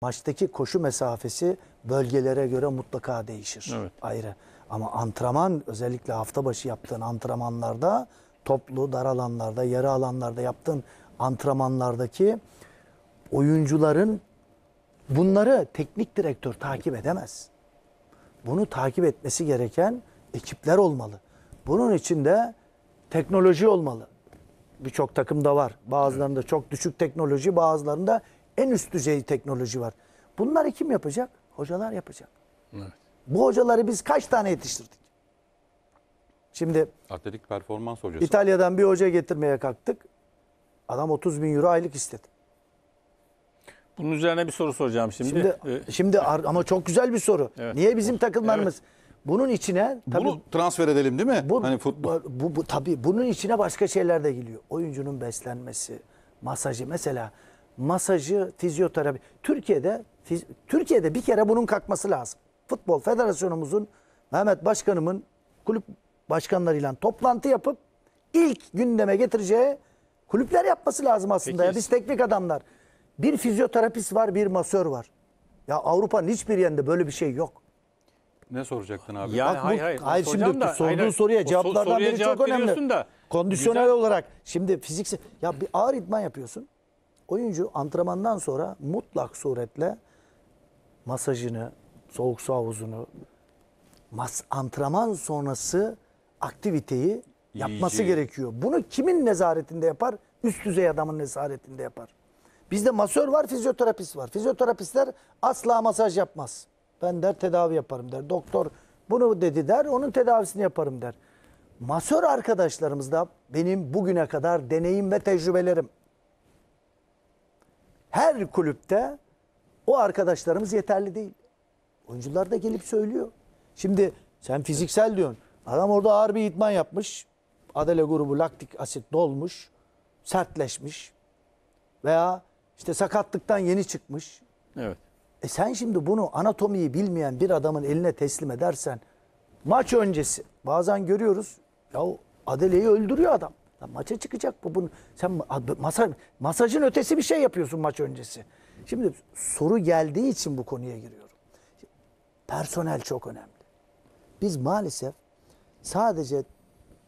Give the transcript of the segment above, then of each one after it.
Maçtaki koşu mesafesi bölgelere göre mutlaka değişir. Evet. Ayrı. Ama antrenman özellikle hafta başı yaptığın antrenmanlarda toplu dar alanlarda, yarı alanlarda yaptığın antrenmanlardaki oyuncuların bunları teknik direktör takip edemez. Bunu takip etmesi gereken ekipler olmalı. Bunun için de teknoloji olmalı. Birçok takımda var. Bazılarında çok düşük teknoloji, bazılarında en üst düzey teknoloji var. Bunları kim yapacak? Hocalar yapacak. Evet. Bu hocaları biz kaç tane yetiştirdik? Şimdi atletik performans hocası. İtalya'dan bir hoca getirmeye kalktık. Adam 30 bin euro aylık istedi. Bunun üzerine bir soru soracağım şimdi. Şimdi, ee, şimdi ama çok güzel bir soru. Evet. Niye bizim takımlarımız? Evet. Bunun içine tabii, bunu transfer edelim değil mi? Bu, hani futbol. Bu, bu tabii bunun içine başka şeyler de geliyor. Oyuncunun beslenmesi, masajı mesela masajı, fizyoterapi. Türkiye'de Türkiye'de bir kere bunun kalkması lazım. Futbol Federasyonumuzun Mehmet Başkanımın kulüp başkanlarıyla toplantı yapıp ilk gündeme getireceği kulüpler yapması lazım aslında. Peki. Ya. Biz teknik adamlar. Bir fizyoterapist var, bir masör var. Ya Avrupa'nın hiçbir yerinde böyle bir şey yok. Ne soracaktın abi? Ya hayır, bu, hayır, hayır şimdi da, sorduğun hayır, soruya cevaplardan sor, soruya biri cevap çok önemli. Da, Kondisyonel güzel. olarak şimdi fiziksel ya bir ağır idman yapıyorsun oyuncu antrenmandan sonra mutlak suretle masajını, soğuk su havuzunu, mas antrenman sonrası aktiviteyi yapması Yiyeceği. gerekiyor. Bunu kimin nezaretinde yapar? Üst düzey adamın nezaretinde yapar. Bizde masör var, fizyoterapist var. Fizyoterapistler asla masaj yapmaz. Ben der tedavi yaparım der. Doktor bunu dedi der, onun tedavisini yaparım der. Masör arkadaşlarımız da benim bugüne kadar deneyim ve tecrübelerim her kulüpte o arkadaşlarımız yeterli değil. Oyuncular da gelip söylüyor. Şimdi sen fiziksel diyorsun. Adam orada ağır bir idman yapmış. Adele grubu laktik asit dolmuş. Sertleşmiş. Veya işte sakatlıktan yeni çıkmış. Evet. E sen şimdi bunu anatomiyi bilmeyen bir adamın eline teslim edersen maç öncesi bazen görüyoruz ya Adele'yi öldürüyor adam. Lan maça çıkacak bu. Bunu, sen masa, masajın ötesi bir şey yapıyorsun maç öncesi. Şimdi soru geldiği için bu konuya giriyorum. Personel çok önemli. Biz maalesef sadece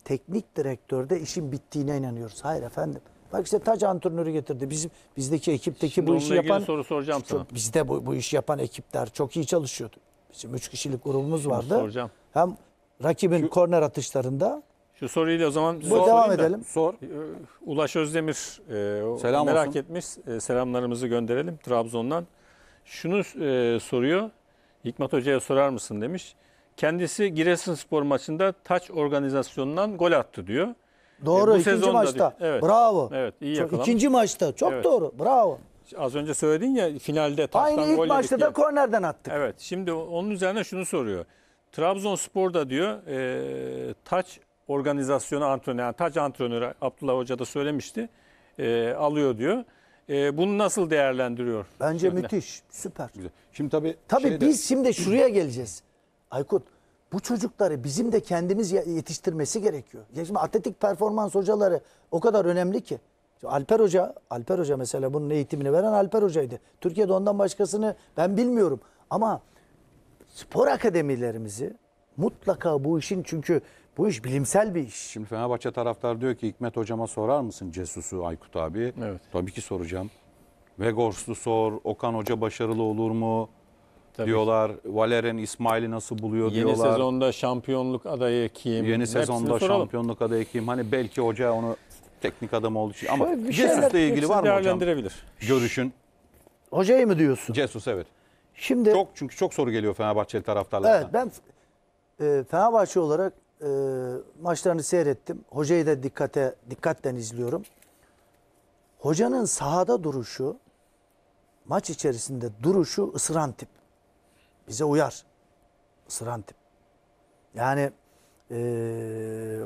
teknik direktörde işin bittiğine inanıyoruz. Hayır efendim. Bak işte taç antrenörü getirdi. Bizim bizdeki ekipteki Şimdi bu işi yapan soru soracağım çok, sana. Bizde bu, bu işi yapan ekipler çok iyi çalışıyordu. Bizim üç kişilik grubumuz vardı. Soracağım. Hem rakibin Şu... korner atışlarında şu soruyla o zaman Bu devam da. edelim. Sor. Ee, Ulaş Özdemir e, Selam merak olsun. etmiş. E, selamlarımızı gönderelim Trabzon'dan. Şunu e, soruyor. Hikmet Hoca'ya sorar mısın demiş. Kendisi Giresun Spor maçında taç organizasyonundan gol attı diyor. E, doğru e, bu ikinci maçta. Diyor. Evet. Bravo. Evet iyi çok, yakalamış. İkinci maçta çok evet. doğru. Bravo. Az önce söyledin ya finalde taçtan gol Aynı ilk maçta da ya. kornerden attık. Evet şimdi onun üzerine şunu soruyor. Trabzonspor'da diyor e, taç organizasyonu Antrenör, yani taç antrenörü Abdullah Hoca da söylemişti. E, alıyor diyor. E, bunu nasıl değerlendiriyor? Bence Şöyle. müthiş, süper. Güzel. Şimdi tabii tabii şeyde... biz şimdi şuraya geleceğiz. Aykut bu çocukları bizim de kendimiz yetiştirmesi gerekiyor. Ya şimdi atletik performans hocaları o kadar önemli ki. Alper Hoca, Alper Hoca mesela bunun eğitimini veren Alper Hoca'ydı. Türkiye'de ondan başkasını ben bilmiyorum. Ama spor akademilerimizi mutlaka bu işin çünkü bu iş bilimsel bir iş. Şimdi Fenerbahçe taraftar diyor ki Hikmet hocama sorar mısın Cesus'u Aykut abi? Evet. Tabii ki soracağım. Vegors'u sor, Okan Hoca başarılı olur mu? Tabii. diyorlar. Valerian İsmail'i nasıl buluyor Yeni diyorlar. Yeni sezonda şampiyonluk adayı kim? Yeni sezonda şampiyonluk adayı kim? Hani belki hoca onu teknik adam olduğu için ama Şöyle Cesus'la ilgili var mı hocam? değerlendirebilir. Görüşün. Hocayı mı diyorsun? Cesus evet. Şimdi Çok çünkü çok soru geliyor Fenerbahçeli taraftarlardan. evet ben e, Fenerbahçe olarak e, maçlarını seyrettim. Hocayı da dikkate dikkatten izliyorum. Hocanın sahada duruşu, maç içerisinde duruşu ısıran tip. Bize uyar. Isıran tip. Yani e,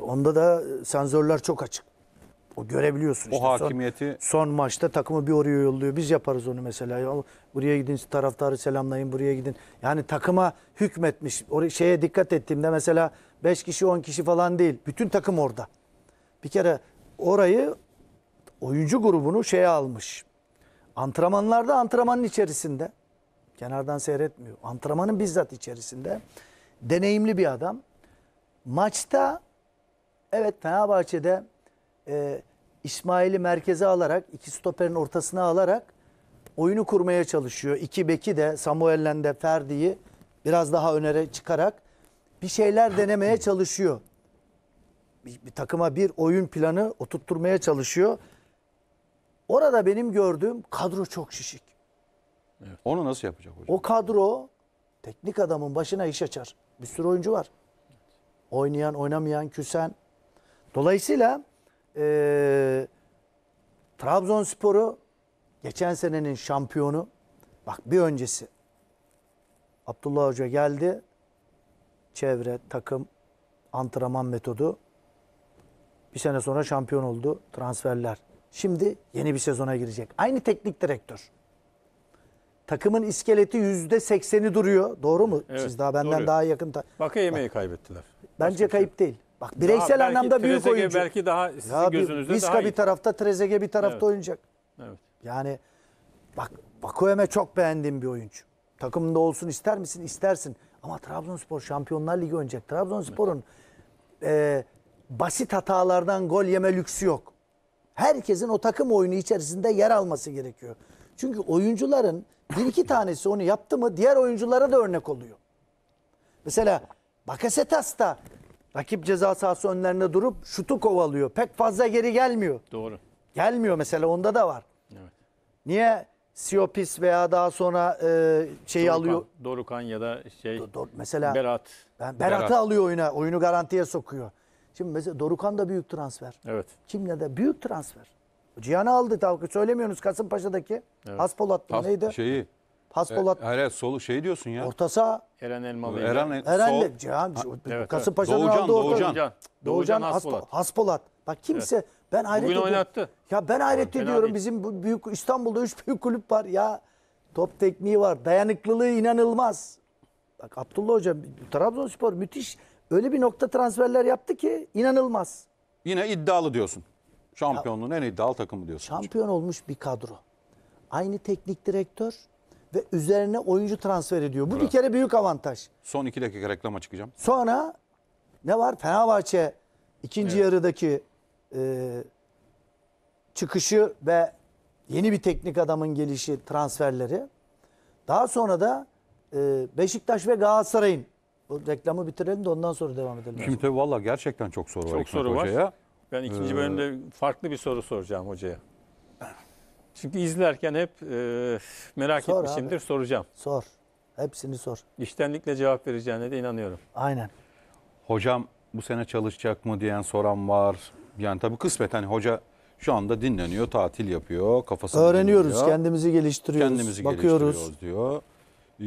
onda da sensörler çok açık. O görebiliyorsun. O işte hakimiyeti. Son, son maçta takımı bir oraya yolluyor. Biz yaparız onu mesela. Ya, buraya gidin taraftarı selamlayın buraya gidin. Yani takıma hükmetmiş. Oraya şeye dikkat ettiğimde mesela 5 kişi 10 kişi falan değil. Bütün takım orada. Bir kere orayı oyuncu grubunu şeye almış. Antrenmanlarda antrenmanın içerisinde. Kenardan seyretmiyor. Antrenmanın bizzat içerisinde. Deneyimli bir adam. Maçta evet Fenerbahçe'de e, İsmail'i merkeze alarak, iki stoperin ortasına alarak oyunu kurmaya çalışıyor. İki beki de Samuel'len de Ferdi'yi biraz daha önere çıkarak bir şeyler denemeye çalışıyor. Bir, bir takıma bir oyun planı oturtturmaya çalışıyor. Orada benim gördüğüm kadro çok şişik. Evet. Onu nasıl yapacak hocam? O kadro teknik adamın başına iş açar. Bir sürü oyuncu var. Oynayan, oynamayan, küsen. Dolayısıyla e, Trabzonspor'u geçen senenin şampiyonu bak bir öncesi Abdullah Hoca geldi çevre, takım, antrenman metodu bir sene sonra şampiyon oldu transferler. Şimdi yeni bir sezona girecek. Aynı teknik direktör. Takımın iskeleti yüzde sekseni duruyor. Doğru mu? Evet, Siz daha benden doğru. daha yakın. Ta- Bakayem'i kaybettiler. Bence Başka şey kayıp şey. değil. Bak bireysel belki anlamda büyük oyuncu. belki daha sizin Ya bir- gözünüzde Viska daha iyi. bir tarafta, Trezeguet bir tarafta Evet. oynayacak. Evet. Yani bak Bakoyeme çok beğendiğim bir oyuncu. Takımında olsun ister misin? İstersin. Ama Trabzonspor Şampiyonlar Ligi oynayacak. Trabzonspor'un e, basit hatalardan gol yeme lüksü yok. Herkesin o takım oyunu içerisinde yer alması gerekiyor. Çünkü oyuncuların bir iki tanesi onu yaptı mı diğer oyunculara da örnek oluyor. Mesela Bakasetas da Rakip ceza sahası önlerinde durup şutu kovalıyor. Pek fazla geri gelmiyor. Doğru. Gelmiyor mesela onda da var. Evet. Niye Siopis veya daha sonra e, şeyi Dorukhan. alıyor. Dorukan ya da şey do, do, mesela Berat. Ben Berat'ı Berat. alıyor oyuna. Oyunu garantiye sokuyor. Şimdi mesela Dorukan da büyük transfer. Evet. Kimle de büyük transfer. Cihan'ı aldı. Söylemiyorsunuz Kasımpaşa'daki. Evet. Haspolat mı neydi? Şeyi Haspolat. E, hayır, sol şey diyorsun ya. Orta saha. Eren Elmalı. Eren, Eren sol. Cihan, evet, Kasımpaşa'nın evet. Doğucan, aldığı orta. Doğucan. Doğucan, Doğucan Haspolat. Haspolat. Bak kimse evet. ben hayret Bugün ediyorum. oynattı. Ya ben hayret Fena ediyorum. Bizim bu büyük İstanbul'da üç büyük kulüp var ya. Top tekniği var. Dayanıklılığı inanılmaz. Bak Abdullah Hocam Trabzonspor müthiş öyle bir nokta transferler yaptı ki inanılmaz. Yine iddialı diyorsun. Şampiyonluğun ya, en iddialı takımı diyorsun. Şampiyon hocam. olmuş bir kadro. Aynı teknik direktör, ve üzerine oyuncu transfer ediyor. Bu Bravo. bir kere büyük avantaj. Son iki dakika reklama çıkacağım. Sonra ne var? Fenerbahçe ikinci evet. yarıdaki e, çıkışı ve yeni bir teknik adamın gelişi, transferleri. Daha sonra da e, Beşiktaş ve Galatasaray'ın reklamı bitirelim de ondan sonra devam edelim. Şimdi tabii valla gerçekten çok soru çok var. Çok soru var. Hocaya. Ben ikinci ee... bölümde farklı bir soru soracağım hocaya. Çünkü izlerken hep e, merak Sor etmişimdir, abi. soracağım. Sor. Hepsini sor. İştenlikle cevap vereceğine de inanıyorum. Aynen. Hocam bu sene çalışacak mı diyen soran var. Yani tabii kısmet hani hoca şu anda dinleniyor, tatil yapıyor, kafasını Öğreniyoruz, dinliyor. kendimizi geliştiriyoruz, kendimizi bakıyoruz. diyor. Ee,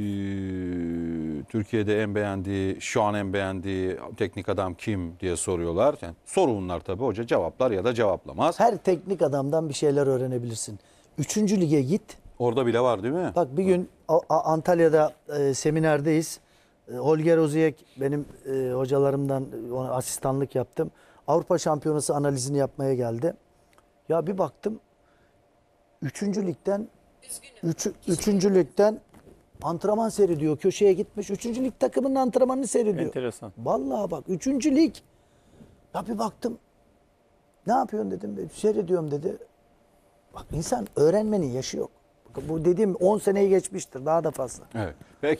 Türkiye'de en beğendiği, şu an en beğendiği teknik adam kim diye soruyorlar. Yani soru bunlar tabii hoca cevaplar ya da cevaplamaz. Her teknik adamdan bir şeyler öğrenebilirsin. Üçüncü lige git. Orada bile var değil mi? Bak bir gün A- Antalya'da e, seminerdeyiz. E, Holger Oziyek benim e, hocalarımdan e, ona asistanlık yaptım. Avrupa Şampiyonası analizini yapmaya geldi. Ya bir baktım. Üçüncü ligden üç, üçüncü ligden antrenman seyrediyor. Köşeye gitmiş. Üçüncü lig takımının antrenmanını seyrediyor. Enteresan. Vallahi bak. Üçüncü lig. Ya bir baktım. Ne yapıyorsun dedim. Seyrediyorum dedi. Bak insan öğrenmenin yaşı yok. bu dediğim 10 seneyi geçmiştir daha da fazla. Evet. Belki